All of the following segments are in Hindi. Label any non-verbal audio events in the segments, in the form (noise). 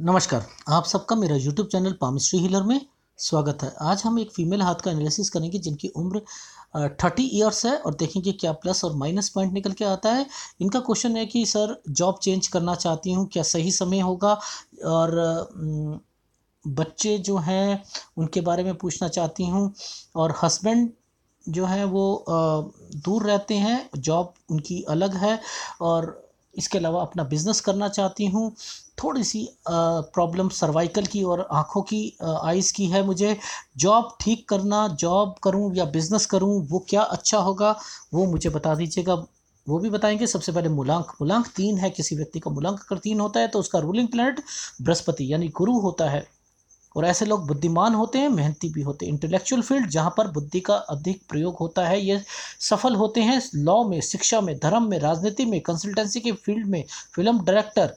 नमस्कार आप सबका मेरा यूट्यूब चैनल पामिस्ट्री हीलर में स्वागत है आज हम एक फीमेल हाथ का एनालिसिस करेंगे जिनकी उम्र थर्टी ईयर्स है और देखेंगे क्या प्लस और माइनस पॉइंट निकल के आता है इनका क्वेश्चन है कि सर जॉब चेंज करना चाहती हूँ क्या सही समय होगा और बच्चे जो हैं उनके बारे में पूछना चाहती हूँ और हस्बैंड जो है वो दूर रहते हैं जॉब उनकी अलग है और इसके अलावा अपना बिज़नेस करना चाहती हूँ थोड़ी सी प्रॉब्लम सर्वाइकल की और आँखों की आइज़ की है मुझे जॉब ठीक करना जॉब करूँ या बिज़नेस करूँ वो क्या अच्छा होगा वो मुझे बता दीजिएगा वो भी बताएंगे सबसे पहले मूलांक मूलांक तीन है किसी व्यक्ति का मूलांक अगर तीन होता है तो उसका रूलिंग प्लैनेट बृहस्पति यानी गुरु होता है और ऐसे लोग बुद्धिमान होते हैं मेहनती भी होते हैं इंटेलेक्चुअल फील्ड जहाँ पर बुद्धि का अधिक प्रयोग होता है ये सफल होते हैं लॉ में शिक्षा में धर्म में राजनीति में कंसल्टेंसी के फील्ड में फिल्म डायरेक्टर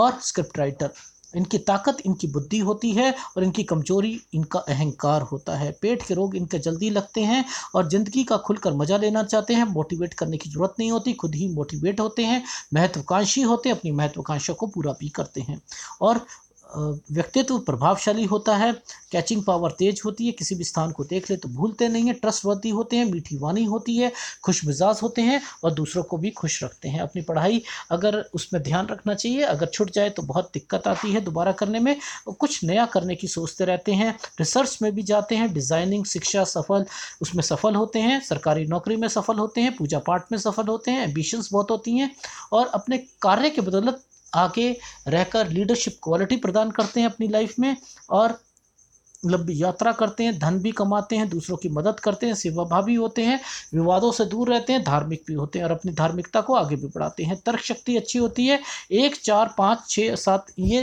और स्क्रिप्ट राइटर इनकी ताकत इनकी बुद्धि होती है और इनकी कमजोरी इनका अहंकार होता है पेट के रोग इनके जल्दी लगते हैं और ज़िंदगी का खुलकर मज़ा लेना चाहते हैं मोटिवेट करने की ज़रूरत नहीं होती खुद ही मोटिवेट होते हैं महत्वाकांक्षी होते हैं अपनी महत्वाकांक्षा को पूरा भी करते हैं और व्यक्तित्व प्रभावशाली होता है कैचिंग पावर तेज होती है किसी भी स्थान को देख ले तो भूलते नहीं है ट्रस्टवर्दी होते हैं मीठी वानी होती है खुश मिजाज होते हैं और दूसरों को भी खुश रखते हैं अपनी पढ़ाई अगर उसमें ध्यान रखना चाहिए अगर छूट जाए तो बहुत दिक्कत आती है दोबारा करने में कुछ नया करने की सोचते रहते हैं रिसर्च में भी जाते हैं डिज़ाइनिंग शिक्षा सफल उसमें सफल होते हैं सरकारी नौकरी में सफल होते हैं पूजा पाठ में सफल होते हैं एम्बिशंस बहुत होती हैं और अपने कार्य के बदौलत आगे रहकर लीडरशिप क्वालिटी प्रदान करते हैं अपनी लाइफ में और लंबी मतलब यात्रा करते हैं धन भी कमाते हैं दूसरों की मदद करते हैं सेवाभावी होते हैं विवादों से दूर रहते हैं धार्मिक भी होते हैं और अपनी धार्मिकता को आगे भी बढ़ाते हैं तर्क शक्ति अच्छी होती है एक चार पाँच छः सात ये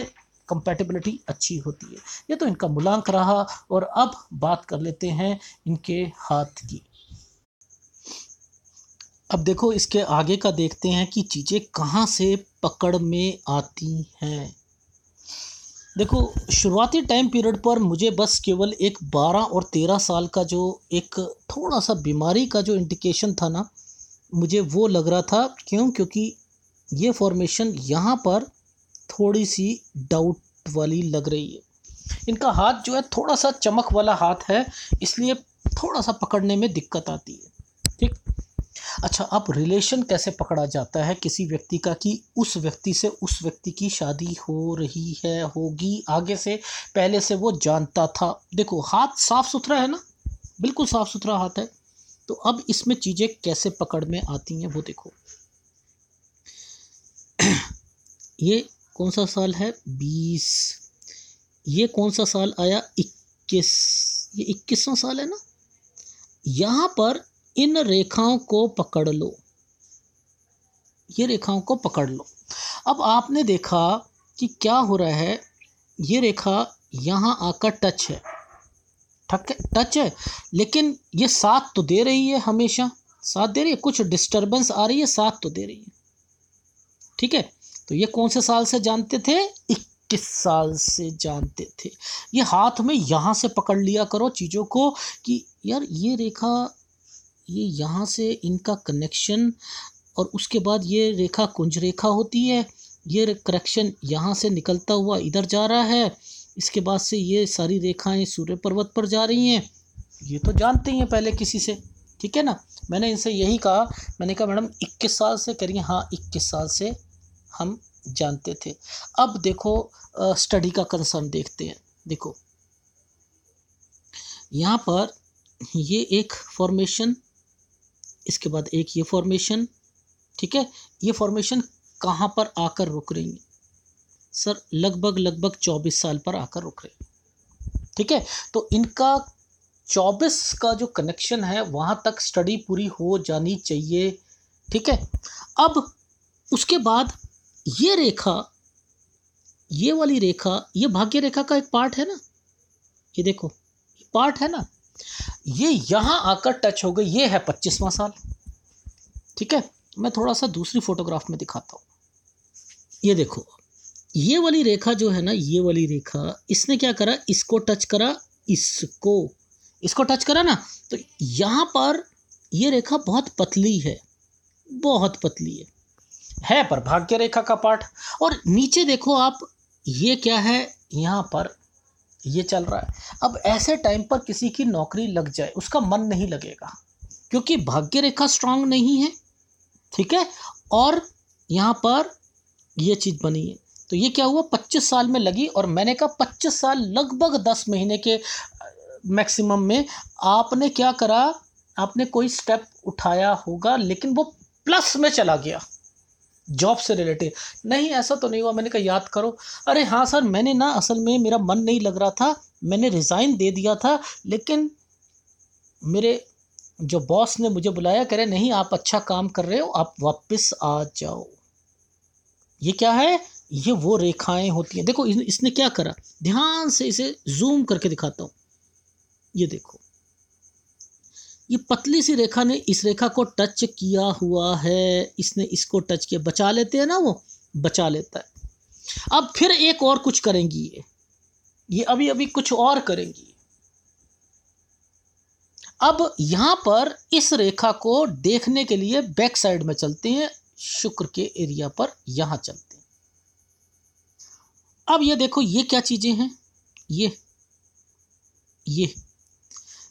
कंपैटिबिलिटी अच्छी होती है ये तो इनका मूलांक रहा और अब बात कर लेते हैं इनके हाथ की अब देखो इसके आगे का देखते हैं कि चीज़ें कहाँ से पकड़ में आती हैं देखो शुरुआती टाइम पीरियड पर मुझे बस केवल एक बारह और तेरह साल का जो एक थोड़ा सा बीमारी का जो इंडिकेशन था ना मुझे वो लग रहा था क्यों क्योंकि ये फॉर्मेशन यहाँ पर थोड़ी सी डाउट वाली लग रही है इनका हाथ जो है थोड़ा सा चमक वाला हाथ है इसलिए थोड़ा सा पकड़ने में दिक्कत आती है अच्छा अब रिलेशन कैसे पकड़ा जाता है किसी व्यक्ति का कि उस व्यक्ति से उस व्यक्ति की शादी हो रही है होगी आगे से पहले से वो जानता था देखो हाथ साफ सुथरा है ना बिल्कुल साफ सुथरा हाथ है तो अब इसमें चीज़ें कैसे पकड़ में आती हैं वो देखो (clears throat) ये कौन सा साल है बीस ये कौन सा साल आया इक्कीस ये इक्कीसवा साल है ना यहाँ पर इन रेखाओं को पकड़ लो ये रेखाओं को पकड़ लो अब आपने देखा कि क्या हो रहा है ये रेखा यहाँ आकर टच है ठक टच है लेकिन ये साथ तो दे रही है हमेशा साथ दे रही है कुछ डिस्टर्बेंस आ रही है साथ तो दे रही है ठीक है तो ये कौन से साल से जानते थे इक्कीस साल से जानते थे ये हाथ में यहाँ से पकड़ लिया करो चीज़ों को कि यार ये रेखा ये यहाँ से इनका कनेक्शन और उसके बाद ये रेखा कुंज रेखा होती है ये करेक्शन यहाँ से निकलता हुआ इधर जा रहा है इसके बाद से ये सारी रेखाएं सूर्य पर्वत पर जा रही हैं ये तो जानते ही हैं पहले किसी से ठीक है ना मैंने इनसे यही कहा मैंने कहा मैडम इक्कीस साल से करिए हाँ इक्कीस साल से हम जानते थे अब देखो स्टडी का कंसर्न देखते हैं देखो यहाँ पर ये एक फॉर्मेशन इसके बाद एक ये फॉर्मेशन ठीक है ये फॉर्मेशन कहाँ पर आकर रुक रही है सर लगभग लगभग चौबीस साल पर आकर रुक रही ठीक है तो इनका चौबीस का जो कनेक्शन है वहाँ तक स्टडी पूरी हो जानी चाहिए ठीक है अब उसके बाद ये रेखा ये वाली रेखा ये भाग्य रेखा का एक पार्ट है ना ये देखो पार्ट है ना ये यहाँ आकर टच हो गई ये है पच्चीसवा साल ठीक है मैं थोड़ा सा दूसरी फोटोग्राफ में दिखाता हूँ ये देखो ये वाली रेखा जो है ना ये वाली रेखा इसने क्या करा इसको टच करा इसको इसको टच करा ना तो यहाँ पर ये रेखा बहुत पतली है बहुत पतली है है पर भाग्य रेखा का पार्ट और नीचे देखो आप ये क्या है यहाँ पर ये चल रहा है अब ऐसे टाइम पर किसी की नौकरी लग जाए उसका मन नहीं लगेगा क्योंकि भाग्य रेखा स्ट्रांग नहीं है ठीक है और यहाँ पर ये चीज़ बनी है तो ये क्या हुआ पच्चीस साल में लगी और मैंने कहा पच्चीस साल लगभग दस महीने के मैक्सिमम में आपने क्या करा आपने कोई स्टेप उठाया होगा लेकिन वो प्लस में चला गया जॉब से रिलेटेड नहीं ऐसा तो नहीं हुआ मैंने कहा याद करो अरे हाँ सर मैंने ना असल में मेरा मन नहीं लग रहा था मैंने रिज़ाइन दे दिया था लेकिन मेरे जो बॉस ने मुझे बुलाया कह रहे नहीं आप अच्छा काम कर रहे हो आप वापस आ जाओ ये क्या है ये वो रेखाएं होती हैं देखो इसने क्या करा ध्यान से इसे जूम करके दिखाता हूँ ये देखो ये पतली सी रेखा ने इस रेखा को टच किया हुआ है इसने इसको टच किया बचा लेते हैं ना वो बचा लेता है अब फिर एक और कुछ करेंगी ये ये अभी अभी कुछ और करेंगी अब यहां पर इस रेखा को देखने के लिए बैक साइड में चलते हैं शुक्र के एरिया पर यहां चलते हैं अब ये देखो ये क्या चीज़ें हैं ये ये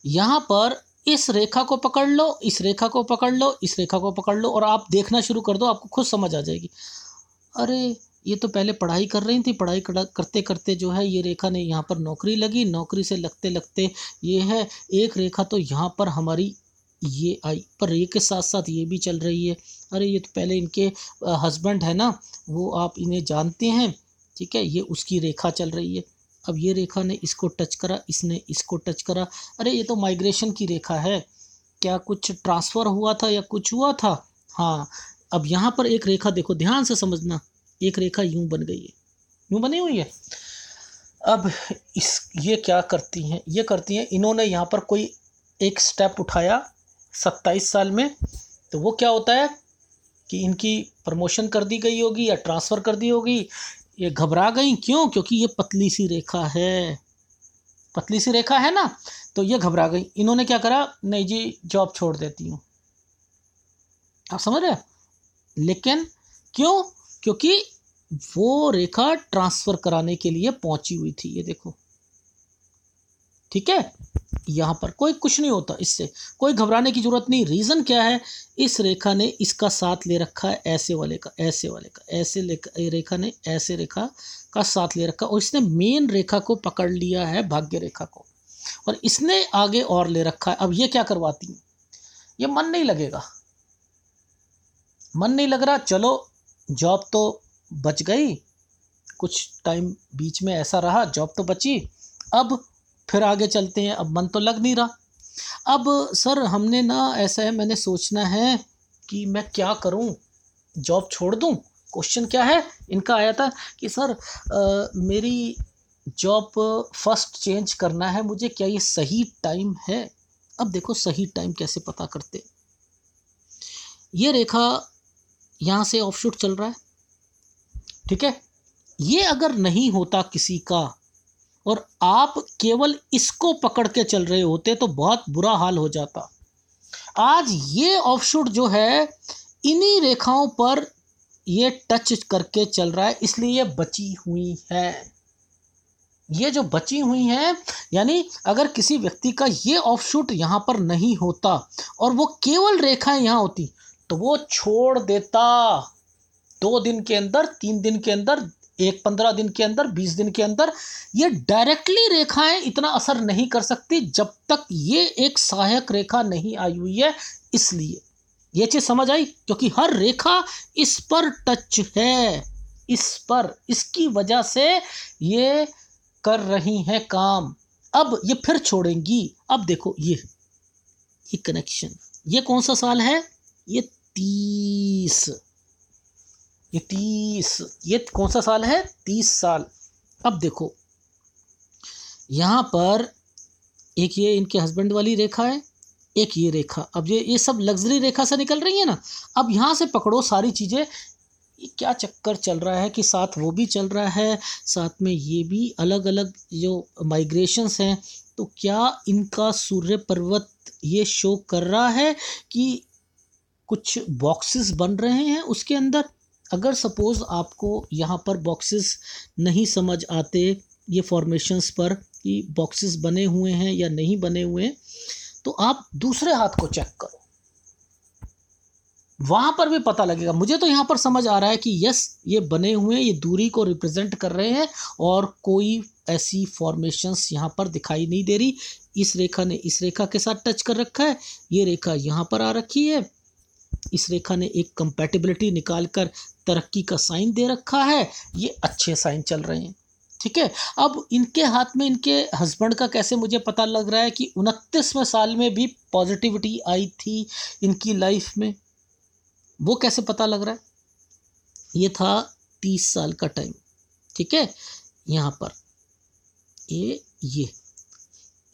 यहां पर इस रेखा को पकड़ लो इस रेखा को पकड़ लो इस रेखा को पकड़ लो और आप देखना शुरू कर दो आपको खुद समझ आ जाएगी अरे ये तो पहले पढ़ाई कर रही थी पढ़ाई करते करते जो है ये रेखा ने यहाँ पर नौकरी लगी नौकरी से लगते लगते ये है एक रेखा तो यहाँ पर हमारी ये आई पर ये के साथ साथ ये भी चल रही है अरे ये तो पहले इनके हस्बैंड है ना वो आप इन्हें जानते हैं ठीक है ये उसकी रेखा चल रही है अब ये रेखा ने इसको टच करा इसने इसको टच करा अरे ये तो माइग्रेशन की रेखा है क्या कुछ ट्रांसफ़र हुआ था या कुछ हुआ था हाँ अब यहाँ पर एक रेखा देखो ध्यान से समझना एक रेखा यूँ बन गई है यूँ बनी हुई है अब इस ये क्या करती हैं ये करती हैं इन्होंने यहाँ पर कोई एक स्टेप उठाया सत्ताईस साल में तो वो क्या होता है कि इनकी प्रमोशन कर दी गई होगी या ट्रांसफ़र कर दी होगी ये घबरा गई क्यों क्योंकि ये पतली सी रेखा है पतली सी रेखा है ना तो ये घबरा गई इन्होंने क्या करा नहीं जी जॉब छोड़ देती हूँ आप समझ रहे लेकिन क्यों क्योंकि वो रेखा ट्रांसफ़र कराने के लिए पहुंची हुई थी ये देखो ठीक है यहाँ पर कोई कुछ नहीं होता इससे कोई घबराने की ज़रूरत नहीं रीज़न क्या है इस रेखा ने इसका साथ ले रखा है ऐसे वाले का ऐसे वाले का ऐसे रेखा ने ऐसे रेखा का साथ ले रखा और इसने मेन रेखा को पकड़ लिया है भाग्य रेखा को और इसने आगे और ले रखा है अब ये क्या करवाती है ये मन नहीं लगेगा मन नहीं लग रहा चलो जॉब तो बच गई कुछ टाइम बीच में ऐसा रहा जॉब तो बची अब फिर आगे चलते हैं अब मन तो लग नहीं रहा अब सर हमने ना ऐसा है मैंने सोचना है कि मैं क्या करूं जॉब छोड़ दूं क्वेश्चन क्या है इनका आया था कि सर आ, मेरी जॉब फर्स्ट चेंज करना है मुझे क्या ये सही टाइम है अब देखो सही टाइम कैसे पता करते ये रेखा यहाँ से ऑफ शूट चल रहा है ठीक है ये अगर नहीं होता किसी का और आप केवल इसको पकड़ के चल रहे होते तो बहुत बुरा हाल हो जाता आज ये ऑफशूट जो है इन्हीं रेखाओं पर ये टच करके चल रहा है इसलिए ये बची हुई है ये जो बची हुई है यानी अगर किसी व्यक्ति का ये ऑफशूट यहाँ पर नहीं होता और वो केवल रेखाएं यहाँ होती तो वो छोड़ देता दो दिन के अंदर तीन दिन के अंदर एक पंद्रह दिन के अंदर बीस दिन के अंदर ये डायरेक्टली रेखाएं इतना असर नहीं कर सकती जब तक ये एक सहायक रेखा नहीं आई हुई है इसलिए ये चीज़ समझ आई क्योंकि हर रेखा इस पर टच है इस पर इसकी वजह से ये कर रही है काम अब ये फिर छोड़ेंगी अब देखो ये ये कनेक्शन ये कौन सा साल है ये तीस ये तीस ये कौन सा साल है तीस साल अब देखो यहाँ पर एक ये इनके हस्बैंड वाली रेखा है एक ये रेखा अब ये ये सब लग्जरी रेखा से निकल रही है ना अब यहाँ से पकड़ो सारी चीज़ें क्या चक्कर चल रहा है कि साथ वो भी चल रहा है साथ में ये भी अलग अलग जो माइग्रेशंस हैं तो क्या इनका सूर्य पर्वत ये शो कर रहा है कि कुछ बॉक्सेस बन रहे हैं उसके अंदर अगर सपोज़ आपको यहाँ पर बॉक्सेस नहीं समझ आते ये फॉर्मेशंस पर कि बॉक्सेस बने हुए हैं या नहीं बने हुए हैं तो आप दूसरे हाथ को चेक करो वहाँ पर भी पता लगेगा मुझे तो यहाँ पर समझ आ रहा है कि यस ये बने हुए ये दूरी को रिप्रेजेंट कर रहे हैं और कोई ऐसी फॉर्मेशंस यहाँ पर दिखाई नहीं दे रही इस रेखा ने इस रेखा के साथ टच कर रखा है ये रेखा यहाँ पर आ रखी है इस रेखा ने एक कंपेटिबिलिटी निकाल कर तरक्की का साइन दे रखा है ये अच्छे साइन चल रहे हैं ठीक है अब इनके हाथ में इनके हस्बैंड का कैसे मुझे पता लग रहा है कि उनतीसवें साल में भी पॉजिटिविटी आई थी इनकी लाइफ में वो कैसे पता लग रहा है ये था तीस साल का टाइम ठीक है यहाँ पर ये ये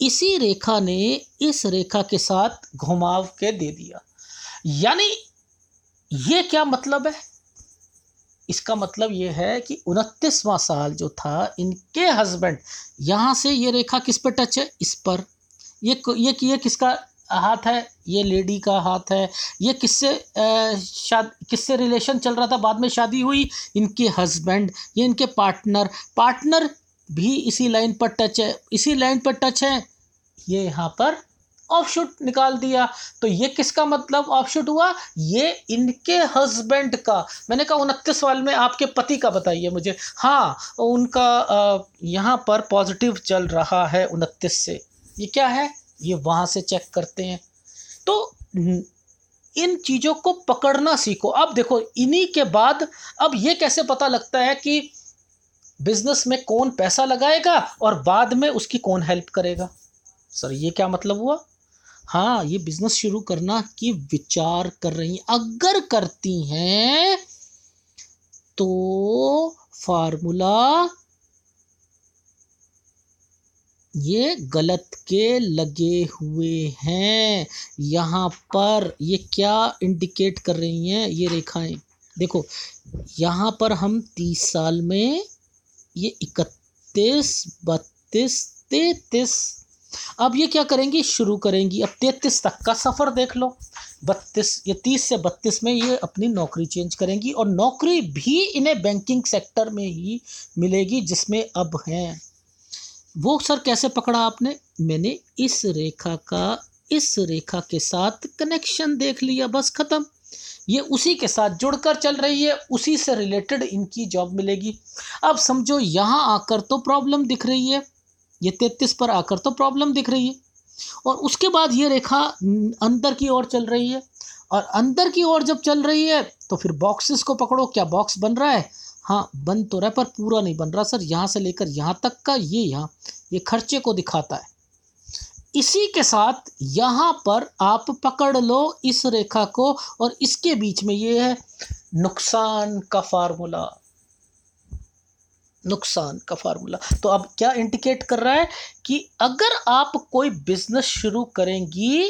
इसी रेखा ने इस रेखा के साथ घुमाव के दे दिया यानी ये क्या मतलब है इसका मतलब ये है कि उनतीसवां साल जो था इनके हस्बैंड यहाँ से ये रेखा किस पर टच है इस पर ये ये ये किसका हाथ है ये लेडी का हाथ है ये किससे शादी किससे रिलेशन चल रहा था बाद में शादी हुई इनके हस्बैंड ये इनके पार्टनर पार्टनर भी इसी लाइन पर टच है इसी लाइन पर टच है ये यहाँ पर ऑफ शूट निकाल दिया तो ये किसका मतलब ऑफ शूट हुआ ये इनके हस्बैंड का मैंने कहा उनतीस साल में आपके पति का बताइए मुझे हाँ उनका यहाँ पर पॉजिटिव चल रहा है उनतीस से ये क्या है ये वहाँ से चेक करते हैं तो इन चीज़ों को पकड़ना सीखो अब देखो इन्हीं के बाद अब ये कैसे पता लगता है कि बिजनेस में कौन पैसा लगाएगा और बाद में उसकी कौन हेल्प करेगा सर ये क्या मतलब हुआ हाँ ये बिजनेस शुरू करना की विचार कर रही अगर करती हैं तो फार्मूला ये गलत के लगे हुए हैं यहाँ पर ये क्या इंडिकेट कर रही हैं ये रेखाएं देखो यहाँ पर हम तीस साल में ये इकतीस बत्तीस तैतीस अब ये क्या करेंगी शुरू करेंगी अब तैतीस तक का सफ़र देख लो बत्तीस या तीस से बत्तीस में ये अपनी नौकरी चेंज करेंगी और नौकरी भी इन्हें बैंकिंग सेक्टर में ही मिलेगी जिसमें अब हैं वो सर कैसे पकड़ा आपने मैंने इस रेखा का इस रेखा के साथ कनेक्शन देख लिया बस ख़त्म ये उसी के साथ जुड़कर चल रही है उसी से रिलेटेड इनकी जॉब मिलेगी अब समझो यहाँ आकर तो प्रॉब्लम दिख रही है ये तैतीस पर आकर तो प्रॉब्लम दिख रही है और उसके बाद ये रेखा अंदर की ओर चल रही है और अंदर की ओर जब चल रही है तो फिर बॉक्सेस को पकड़ो क्या बॉक्स बन रहा है हाँ बन तो रहा पर पूरा नहीं बन रहा सर यहाँ से लेकर यहाँ तक का ये यहाँ ये खर्चे को दिखाता है इसी के साथ यहाँ पर आप पकड़ लो इस रेखा को और इसके बीच में ये है नुकसान का फार्मूला नुकसान का फार्मूला तो अब क्या इंडिकेट कर रहा है कि अगर आप कोई बिजनेस शुरू करेंगी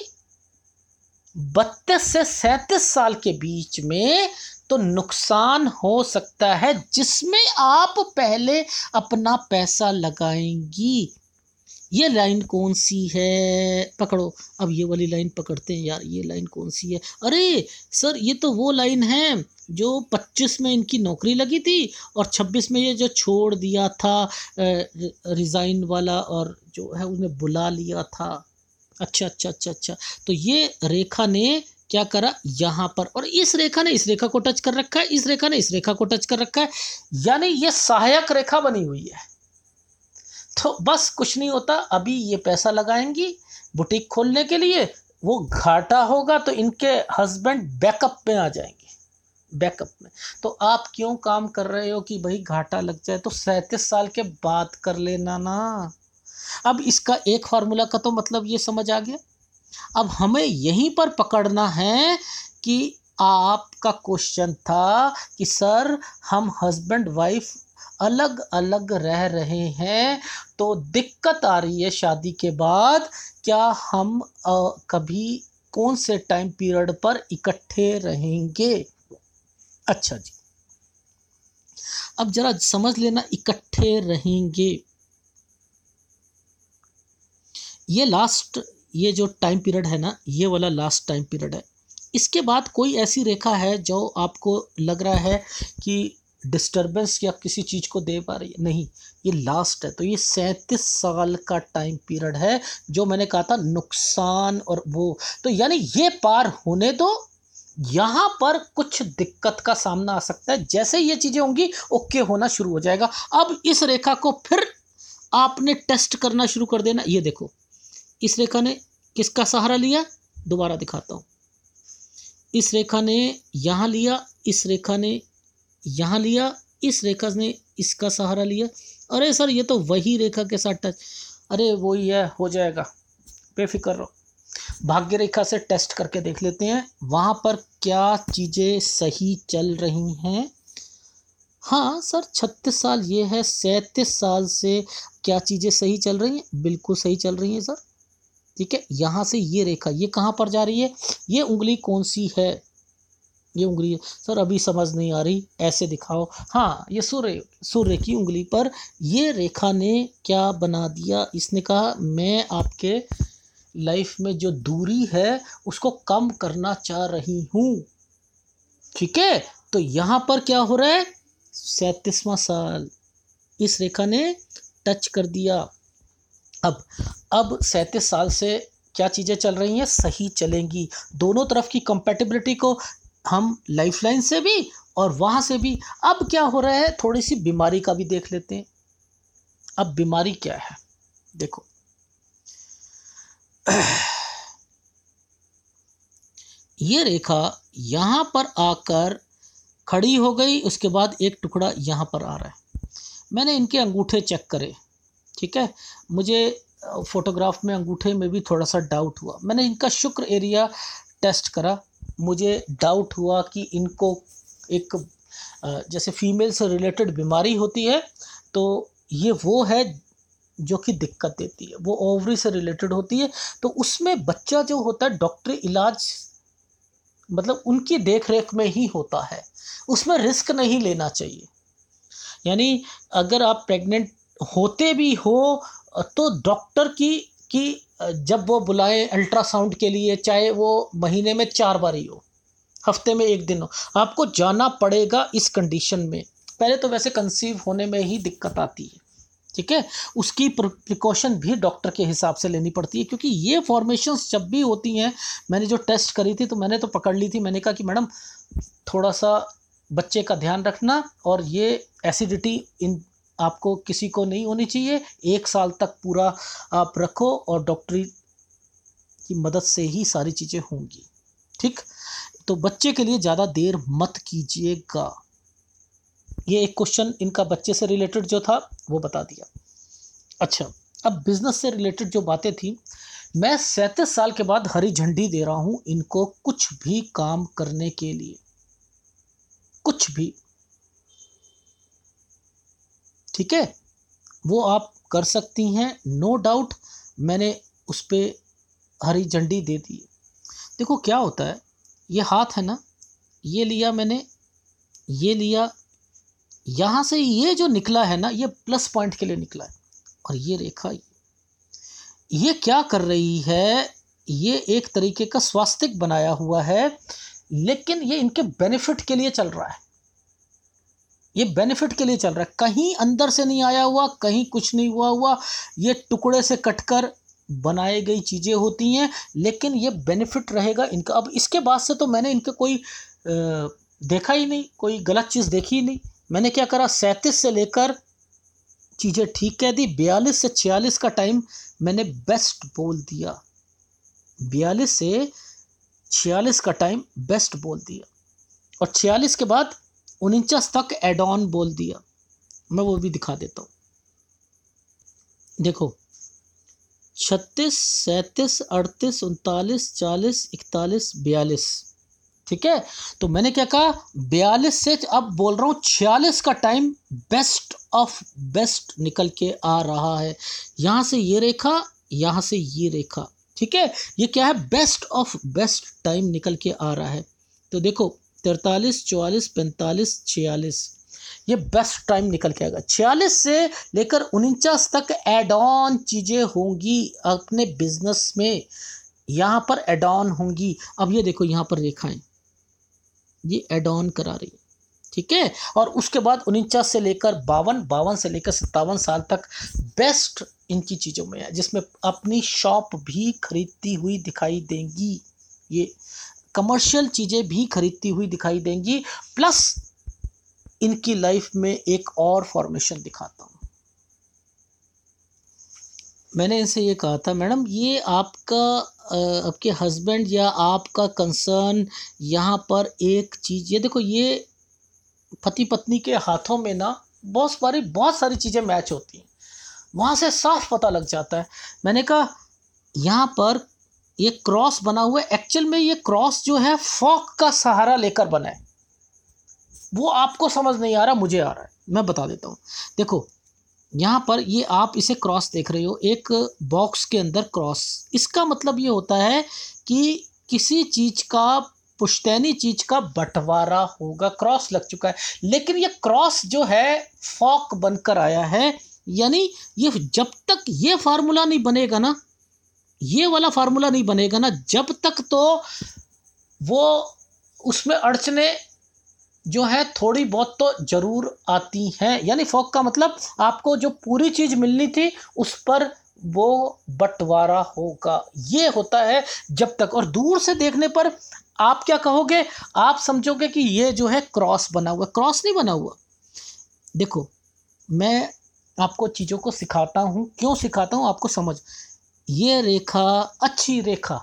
बत्तीस से सैंतीस साल के बीच में तो नुकसान हो सकता है जिसमें आप पहले अपना पैसा लगाएंगी ये लाइन कौन सी है पकड़ो अब ये वाली लाइन पकड़ते हैं यार ये लाइन कौन सी है अरे सर ये तो वो लाइन है जो 25 में इनकी नौकरी लगी थी और 26 में ये जो छोड़ दिया था रिज़ाइन वाला और जो है उन्हें बुला लिया था अच्छा अच्छा अच्छा अच्छा तो ये रेखा ने क्या करा यहाँ पर और इस रेखा ने इस रेखा को टच कर रखा है इस रेखा ने इस रेखा को टच कर रखा है यानी ये सहायक रेखा बनी हुई है तो बस कुछ नहीं होता अभी ये पैसा लगाएंगी बुटीक खोलने के लिए वो घाटा होगा तो इनके हस्बैंड बैकअप में आ जाएंगे बैकअप में तो आप क्यों काम कर रहे हो कि भाई घाटा लग जाए तो सैंतीस साल के बाद कर लेना ना अब इसका एक फार्मूला का तो मतलब ये समझ आ गया अब हमें यहीं पर पकड़ना है कि आपका क्वेश्चन था कि सर हम हस्बैंड वाइफ अलग अलग रह रहे हैं तो दिक्कत आ रही है शादी के बाद क्या हम आ, कभी कौन से टाइम पीरियड पर इकट्ठे रहेंगे अच्छा जी अब जरा समझ लेना इकट्ठे रहेंगे ये लास्ट ये जो टाइम पीरियड है ना ये वाला लास्ट टाइम पीरियड है इसके बाद कोई ऐसी रेखा है जो आपको लग रहा है कि डिस्टरबेंस या किसी चीज़ को दे पा रही है नहीं ये लास्ट है तो ये सैंतीस साल का टाइम पीरियड है जो मैंने कहा था नुकसान और वो तो यानी ये पार होने दो तो यहाँ पर कुछ दिक्कत का सामना आ सकता है जैसे ये चीज़ें होंगी ओके होना शुरू हो जाएगा अब इस रेखा को फिर आपने टेस्ट करना शुरू कर देना ये देखो इस रेखा ने किसका सहारा लिया दोबारा दिखाता हूँ इस रेखा ने यहाँ लिया इस रेखा ने यहाँ लिया इस रेखा ने इसका सहारा लिया अरे सर ये तो वही रेखा के साथ टच अरे वो है हो जाएगा बेफिक्र रहो भाग्य रेखा से टेस्ट करके देख लेते हैं वहाँ पर क्या चीज़ें सही चल रही हैं हाँ सर छत्तीस साल ये है सैंतीस साल से क्या चीज़ें सही चल रही हैं बिल्कुल सही चल रही हैं सर ठीक है यहाँ से ये रेखा ये कहाँ पर जा रही है ये उंगली कौन सी है ये उंगली सर अभी समझ नहीं आ रही ऐसे दिखाओ हाँ ये सूर्य सूर्य की उंगली पर ये रेखा ने क्या बना दिया इसने कहा मैं आपके लाइफ में जो दूरी है उसको कम करना चाह रही हूँ ठीक है तो यहाँ पर क्या हो रहा है सैतीसवा साल इस रेखा ने टच कर दिया अब अब सैंतीस साल से क्या चीज़ें चल रही हैं सही चलेंगी दोनों तरफ की कंपेटिबिलिटी को हम लाइफलाइन से भी और वहाँ से भी अब क्या हो रहा है थोड़ी सी बीमारी का भी देख लेते हैं अब बीमारी क्या है देखो ये रेखा यहाँ पर आकर खड़ी हो गई उसके बाद एक टुकड़ा यहाँ पर आ रहा है मैंने इनके अंगूठे चेक करे ठीक है मुझे फ़ोटोग्राफ में अंगूठे में भी थोड़ा सा डाउट हुआ मैंने इनका शुक्र एरिया टेस्ट करा मुझे डाउट हुआ कि इनको एक जैसे फीमेल से रिलेटेड बीमारी होती है तो ये वो है जो कि दिक्कत देती है वो ओवरी से रिलेटेड होती है तो उसमें बच्चा जो होता है डॉक्टरी इलाज मतलब उनकी देख रेख में ही होता है उसमें रिस्क नहीं लेना चाहिए यानी अगर आप प्रेग्नेंट होते भी हो तो डॉक्टर की कि जब वो बुलाएं अल्ट्रासाउंड के लिए चाहे वो महीने में चार बार ही हो हफ्ते में एक दिन हो आपको जाना पड़ेगा इस कंडीशन में पहले तो वैसे कंसीव होने में ही दिक्कत आती है ठीक है उसकी प्रिकॉशन भी डॉक्टर के हिसाब से लेनी पड़ती है क्योंकि ये फॉर्मेशंस जब भी होती हैं मैंने जो टेस्ट करी थी तो मैंने तो पकड़ ली थी मैंने कहा कि मैडम थोड़ा सा बच्चे का ध्यान रखना और ये एसिडिटी इन आपको किसी को नहीं होनी चाहिए एक साल तक पूरा आप रखो और डॉक्टरी की मदद से ही सारी चीज़ें होंगी ठीक तो बच्चे के लिए ज़्यादा देर मत कीजिएगा ये एक क्वेश्चन इनका बच्चे से रिलेटेड जो था वो बता दिया अच्छा अब बिज़नेस से रिलेटेड जो बातें थी मैं सैंतीस साल के बाद हरी झंडी दे रहा हूं इनको कुछ भी काम करने के लिए कुछ भी ठीक है वो आप कर सकती हैं नो डाउट मैंने उस पर हरी झंडी दे दी देखो क्या होता है ये हाथ है ना ये लिया मैंने ये लिया यहाँ से ये जो निकला है ना ये प्लस पॉइंट के लिए निकला है और ये रेखा ये क्या कर रही है ये एक तरीके का स्वास्तिक बनाया हुआ है लेकिन ये इनके बेनिफिट के लिए चल रहा है ये बेनिफिट के लिए चल रहा है कहीं अंदर से नहीं आया हुआ कहीं कुछ नहीं हुआ हुआ ये टुकड़े से कटकर बनाई गई चीज़ें होती हैं लेकिन ये बेनिफिट रहेगा इनका अब इसके बाद से तो मैंने इनके कोई आ, देखा ही नहीं कोई गलत चीज़ देखी ही नहीं मैंने क्या करा सैंतीस से लेकर चीज़ें ठीक कह दी बयालीस से छियालीस का टाइम मैंने बेस्ट बोल दिया बयालीस से छियालीस का टाइम बेस्ट बोल दिया और छियालीस के बाद उनचास तक एड ऑन बोल दिया मैं वो भी दिखा देता हूँ देखो छत्तीस सैंतीस अड़तीस उनतालीस चालीस इकतालीस बयालीस ठीक है तो मैंने क्या कहा बयालीस से अब बोल रहा हूँ छियालीस का टाइम बेस्ट ऑफ बेस्ट निकल के आ रहा है यहाँ से ये रेखा यहाँ से ये रेखा ठीक है ये क्या है बेस्ट ऑफ बेस्ट टाइम निकल के आ रहा है तो देखो तिरतालीस चौवालीस पैंतालीस छियालीस ये बेस्ट टाइम निकल के आएगा छियालीस से लेकर उनचास तक एड ऑन चीज़ें होंगी अपने बिजनेस में यहाँ पर एड ऑन होंगी अब ये देखो यहाँ पर रेखाएं ये एड ऑन करा रही है ठीक है और उसके बाद उनचास से लेकर बावन बावन से लेकर सत्तावन साल तक बेस्ट इनकी चीज़ों में है जिसमें अपनी शॉप भी खरीदती हुई दिखाई देंगी ये कमर्शियल चीज़ें भी खरीदती हुई दिखाई देंगी प्लस इनकी लाइफ में एक और फॉर्मेशन दिखाता हूँ मैंने इनसे ये कहा था मैडम ये आपका आपके हस्बैंड या आपका कंसर्न यहाँ पर एक चीज़ ये देखो ये पति पत्नी के हाथों में ना बहुत सारी बहुत सारी चीज़ें मैच होती हैं वहाँ से साफ पता लग जाता है मैंने कहा यहाँ पर ये क्रॉस बना हुआ है एक्चुअल में ये क्रॉस जो है फॉक का सहारा लेकर बना है वो आपको समझ नहीं आ रहा मुझे आ रहा है मैं बता देता हूँ देखो यहाँ पर ये आप इसे क्रॉस देख रहे हो एक बॉक्स के अंदर क्रॉस इसका मतलब ये होता है कि किसी चीज़ का पुश्तैनी चीज़ का बंटवारा होगा क्रॉस लग चुका है लेकिन ये क्रॉस जो है फॉक बनकर आया है यानी ये जब तक ये फार्मूला नहीं बनेगा ना ये वाला फार्मूला नहीं बनेगा ना जब तक तो वो उसमें अड़चने जो है थोड़ी बहुत तो ज़रूर आती हैं यानी फोक का मतलब आपको जो पूरी चीज़ मिलनी थी उस पर वो बंटवारा होगा ये होता है जब तक और दूर से देखने पर आप क्या कहोगे आप समझोगे कि ये जो है क्रॉस बना हुआ क्रॉस नहीं बना हुआ देखो मैं आपको चीज़ों को सिखाता हूँ क्यों सिखाता हूँ आपको समझ ये रेखा अच्छी रेखा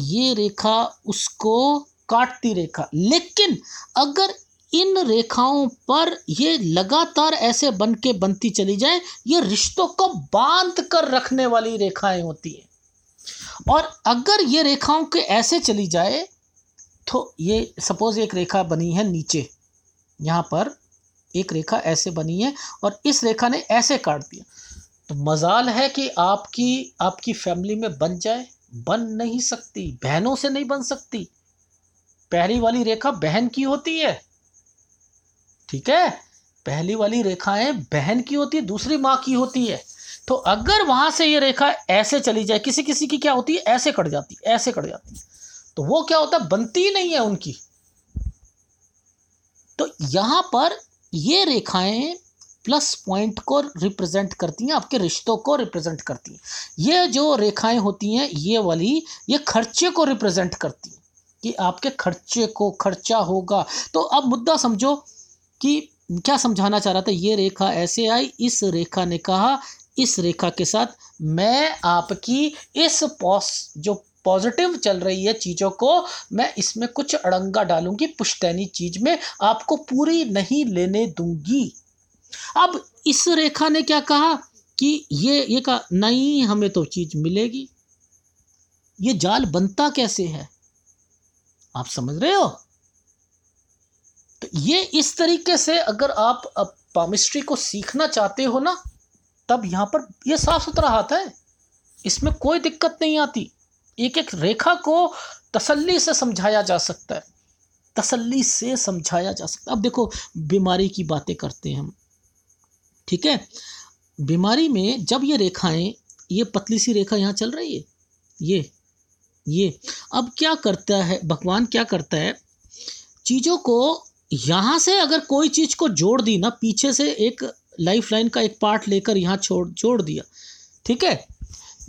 ये रेखा उसको काटती रेखा लेकिन अगर इन रेखाओं पर ये लगातार ऐसे बन के बनती चली जाए ये रिश्तों को बांध कर रखने वाली रेखाएं होती हैं और अगर ये रेखाओं के ऐसे चली जाए तो ये सपोज़ एक रेखा बनी है नीचे यहाँ पर एक रेखा ऐसे बनी है और इस रेखा ने ऐसे काट दिया तो मजाल है कि आपकी आपकी फैमिली में बन जाए बन नहीं सकती बहनों से नहीं बन सकती पहली वाली रेखा बहन की होती है ठीक है पहली वाली रेखाएं बहन की होती है दूसरी माँ की होती है तो अगर वहां से ये रेखा ऐसे चली जाए किसी किसी की क्या होती है ऐसे कट जाती है ऐसे कट जाती है तो वो क्या होता है बनती ही नहीं है उनकी तो यहां पर ये रेखाएं प्लस पॉइंट को रिप्रेजेंट करती हैं आपके रिश्तों को रिप्रेजेंट करती हैं ये जो रेखाएं होती हैं ये वाली ये खर्चे को रिप्रेजेंट करती हैं कि आपके खर्चे को खर्चा होगा तो अब मुद्दा समझो कि क्या समझाना चाह रहा था ये रेखा ऐसे आई इस रेखा ने कहा इस रेखा के साथ मैं आपकी इस पॉस जो पॉजिटिव चल रही है चीज़ों को मैं इसमें कुछ अड़ंगा डालूंगी पुश्तैनी चीज़ में आपको पूरी नहीं लेने दूंगी अब इस रेखा ने क्या कहा कि ये ये कहा नहीं हमें तो चीज़ मिलेगी ये जाल बनता कैसे है आप समझ रहे हो तो ये इस तरीके से अगर आप पामिस्ट्री को सीखना चाहते हो ना तब यहां पर ये साफ सुथरा आता है इसमें कोई दिक्कत नहीं आती एक एक रेखा को तसल्ली से समझाया जा सकता है तसल्ली से समझाया जा सकता है अब देखो बीमारी की बातें करते हैं हम ठीक है बीमारी में जब ये रेखाएं ये पतली सी रेखा यहाँ चल रही है ये ये अब क्या करता है भगवान क्या करता है चीज़ों को यहाँ से अगर कोई चीज़ को जोड़ दी ना पीछे से एक लाइफ लाइन का एक पार्ट लेकर यहाँ छोड़ जोड़ दिया ठीक है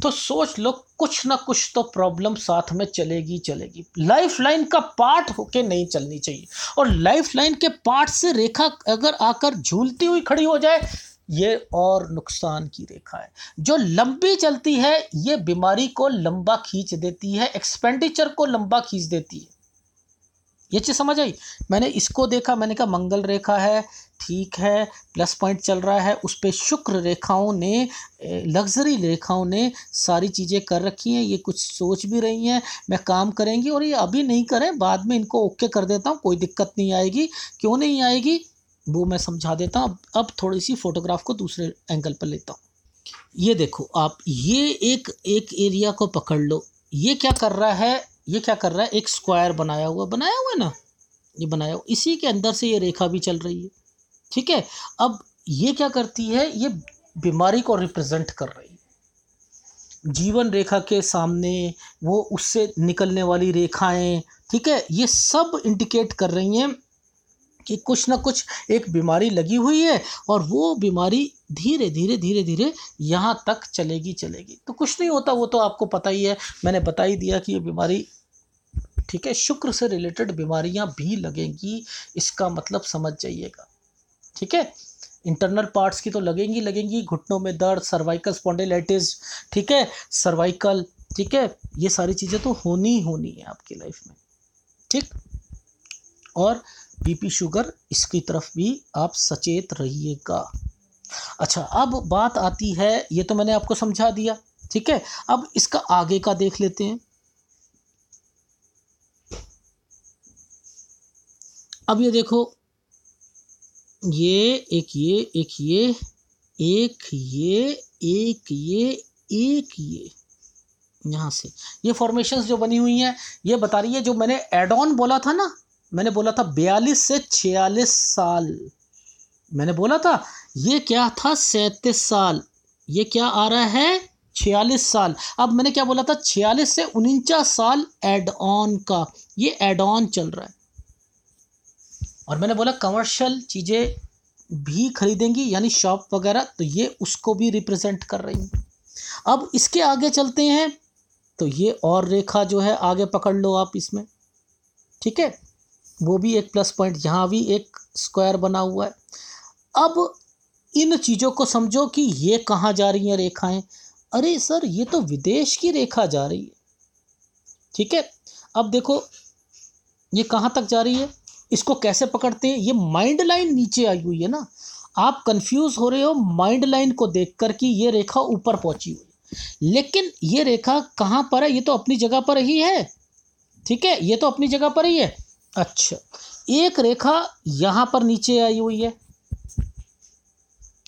तो सोच लो कुछ ना कुछ तो प्रॉब्लम साथ में चलेगी चलेगी लाइफ लाइन का पार्ट होके नहीं चलनी चाहिए और लाइफ लाइन के पार्ट से रेखा अगर आकर झूलती हुई खड़ी हो जाए ये और नुकसान की रेखा है जो लंबी चलती है ये बीमारी को लंबा खींच देती है एक्सपेंडिचर को लंबा खींच देती है ये चीज़ समझ आई मैंने इसको देखा मैंने कहा मंगल रेखा है ठीक है प्लस पॉइंट चल रहा है उस पर शुक्र रेखाओं ने लग्जरी रेखाओं ने सारी चीज़ें कर रखी हैं ये कुछ सोच भी रही हैं मैं काम करेंगी और ये अभी नहीं करें बाद में इनको ओके कर देता हूँ कोई दिक्कत नहीं आएगी क्यों नहीं आएगी वो मैं समझा देता हूँ अब अब थोड़ी सी फ़ोटोग्राफ को दूसरे एंगल पर लेता हूँ ये देखो आप ये एक एक एरिया को पकड़ लो ये क्या कर रहा है ये क्या कर रहा है एक स्क्वायर बनाया हुआ बनाया हुआ है ना ये बनाया हुआ इसी के अंदर से ये रेखा भी चल रही है ठीक है अब ये क्या करती है ये बीमारी को रिप्रेजेंट कर रही है जीवन रेखा के सामने वो उससे निकलने वाली रेखाएं ठीक है ये सब इंडिकेट कर रही हैं कि कुछ ना कुछ एक बीमारी लगी हुई है और वो बीमारी धीरे धीरे धीरे धीरे यहाँ तक चलेगी चलेगी तो कुछ नहीं होता वो तो आपको पता ही है मैंने बता ही दिया कि ये बीमारी ठीक है शुक्र से रिलेटेड बीमारियाँ भी लगेंगी इसका मतलब समझ जाइएगा ठीक है इंटरनल पार्ट्स की तो लगेंगी लगेंगी घुटनों में दर्द सर्वाइकल स्पॉन्डिलाइटिस ठीक है सर्वाइकल ठीक है ये सारी चीज़ें तो होनी होनी है आपकी लाइफ में ठीक और बीपी शुगर इसकी तरफ भी आप सचेत रहिएगा अच्छा अब बात आती है ये तो मैंने आपको समझा दिया ठीक है अब इसका आगे का देख लेते हैं अब ये देखो ये एक ये एक ये एक ये एक ये एक ये यहाँ से ये फॉर्मेशन जो बनी हुई हैं ये बता रही है जो मैंने एड ऑन बोला था ना मैंने बोला था बयालीस से छियालीस साल मैंने बोला था ये क्या था सैंतीस साल ये क्या आ रहा है छियालीस साल अब मैंने क्या बोला था छियालीस से उनचास साल एड ऑन का ये एड ऑन चल रहा है और मैंने बोला कमर्शियल चीज़ें भी खरीदेंगी यानी शॉप वगैरह तो ये उसको भी रिप्रेजेंट कर रही हूँ अब इसके आगे चलते हैं तो ये और रेखा जो है आगे पकड़ लो आप इसमें ठीक है वो भी एक प्लस पॉइंट यहाँ भी एक स्क्वायर बना हुआ है अब इन चीज़ों को समझो कि ये कहाँ जा रही हैं रेखाएं अरे सर ये तो विदेश की रेखा जा रही है ठीक है अब देखो ये कहाँ तक जा रही है इसको कैसे पकड़ते हैं ये माइंड लाइन नीचे आई हुई है ना आप कंफ्यूज हो रहे हो माइंड लाइन को देख कर कि ये रेखा ऊपर पहुंची हुई लेकिन ये रेखा कहाँ पर है ये तो अपनी जगह पर ही है ठीक है ये तो अपनी जगह पर ही है अच्छा एक रेखा यहाँ पर नीचे आई हुई है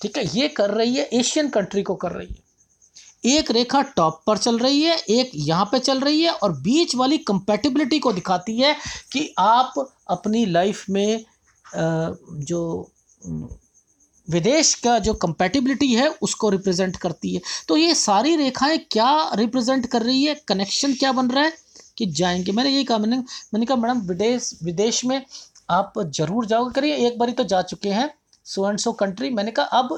ठीक है ये कर रही है एशियन कंट्री को कर रही है एक रेखा टॉप पर चल रही है एक यहाँ पे चल रही है और बीच वाली कंपेटिबिलिटी को दिखाती है कि आप अपनी लाइफ में जो विदेश का जो कंपेटिबिलिटी है उसको रिप्रेजेंट करती है तो ये सारी रेखाएं क्या रिप्रेजेंट कर रही है कनेक्शन क्या बन रहा है कि जाएंगे मैंने यही कहा मैंने मैंने कहा मैडम विदेश विदेश में आप ज़रूर जाओगे करिए एक बारी तो जा चुके हैं सो एंड सो कंट्री मैंने कहा अब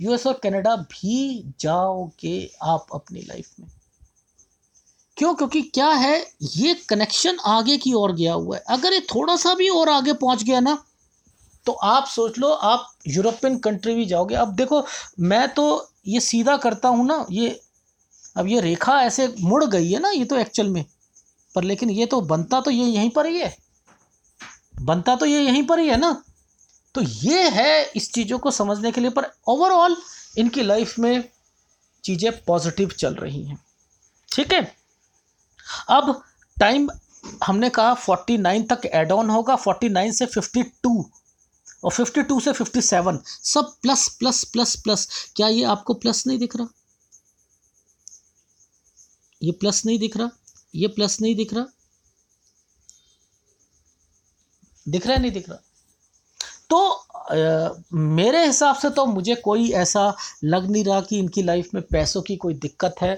यूएस और कनाडा भी जाओगे आप अपनी लाइफ में क्यों क्योंकि क्या है ये कनेक्शन आगे की ओर गया हुआ है अगर ये थोड़ा सा भी और आगे पहुंच गया ना तो आप सोच लो आप यूरोपियन कंट्री भी जाओगे अब देखो मैं तो ये सीधा करता हूँ ना ये अब ये रेखा ऐसे मुड़ गई है ना ये तो एक्चुअल में पर लेकिन ये तो बनता तो ये यहीं पर ही है बनता तो ये यहीं पर ही है ना तो ये है इस चीज़ों को समझने के लिए पर ओवरऑल इनकी लाइफ में चीज़ें पॉजिटिव चल रही हैं ठीक है अब टाइम हमने कहा फोर्टी नाइन तक एड ऑन होगा फोर्टी नाइन से फिफ्टी टू और फिफ्टी टू से फिफ्टी सेवन सब प्लस प्लस प्लस प्लस क्या ये आपको प्लस नहीं दिख रहा ये प्लस नहीं दिख रहा ये प्लस नहीं दिख रहा दिख रहा है नहीं दिख रहा तो आ, मेरे हिसाब से तो मुझे कोई ऐसा लग नहीं रहा कि इनकी लाइफ में पैसों की कोई दिक्कत है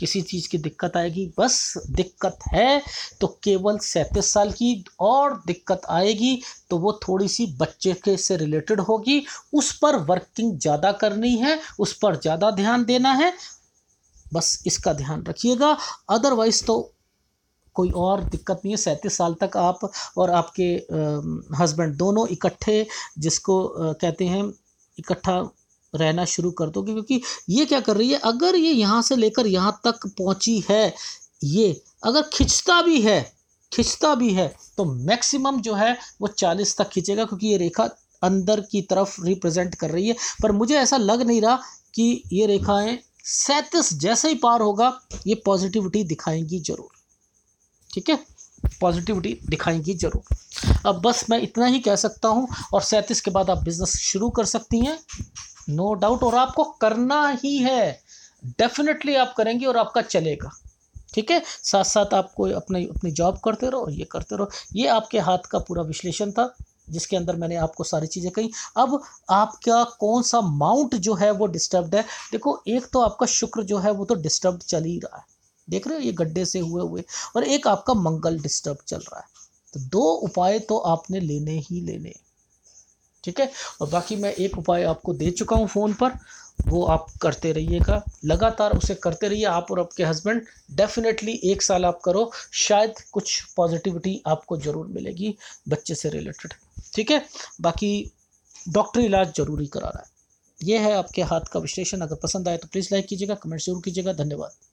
किसी चीज़ की दिक्कत आएगी बस दिक्कत है तो केवल सैंतीस साल की और दिक्कत आएगी तो वो थोड़ी सी बच्चे के से रिलेटेड होगी उस पर वर्किंग ज़्यादा करनी है उस पर ज़्यादा ध्यान देना है बस इसका ध्यान रखिएगा अदरवाइज़ तो कोई और दिक्कत नहीं है सैंतीस साल तक आप और आपके हस्बैंड दोनों इकट्ठे जिसको कहते हैं इकट्ठा रहना शुरू कर दो क्योंकि ये क्या कर रही है अगर ये यहाँ से लेकर यहाँ तक पहुँची है ये अगर खिंचता भी है खिंचता भी है तो मैक्सिमम जो है वो चालीस तक खींचेगा क्योंकि ये रेखा अंदर की तरफ रिप्रेजेंट कर रही है पर मुझे ऐसा लग नहीं रहा कि ये रेखाएं सैंतीस जैसे ही पार होगा ये पॉजिटिविटी दिखाएंगी जरूर ठीक है पॉजिटिविटी दिखाएंगी जरूर अब बस मैं इतना ही कह सकता हूँ और सैंतीस के बाद आप बिज़नेस शुरू कर सकती हैं नो डाउट और आपको करना ही है डेफिनेटली आप करेंगे और आपका चलेगा ठीक है साथ साथ आपको अपने अपनी जॉब करते रहो और ये करते रहो ये आपके हाथ का पूरा विश्लेषण था जिसके अंदर मैंने आपको सारी चीज़ें कही अब आपका कौन सा माउंट जो है वो डिस्टर्ब्ड है देखो एक तो आपका शुक्र जो है वो तो डिस्टर्ब चल ही रहा है देख रहे हो ये गड्ढे से हुए हुए और एक आपका मंगल डिस्टर्ब चल रहा है तो दो उपाय तो आपने लेने ही लेने ठीक है और बाकी मैं एक उपाय आपको दे चुका हूँ फ़ोन पर वो आप करते रहिएगा लगातार उसे करते रहिए आप और आपके हस्बैंड डेफिनेटली एक साल आप करो शायद कुछ पॉजिटिविटी आपको ज़रूर मिलेगी बच्चे से रिलेटेड ठीक है बाकी डॉक्टरी इलाज ज़रूरी करा रहा है ये है आपके हाथ का विश्लेषण अगर पसंद आए तो प्लीज़ लाइक कीजिएगा कमेंट जरूर कीजिएगा धन्यवाद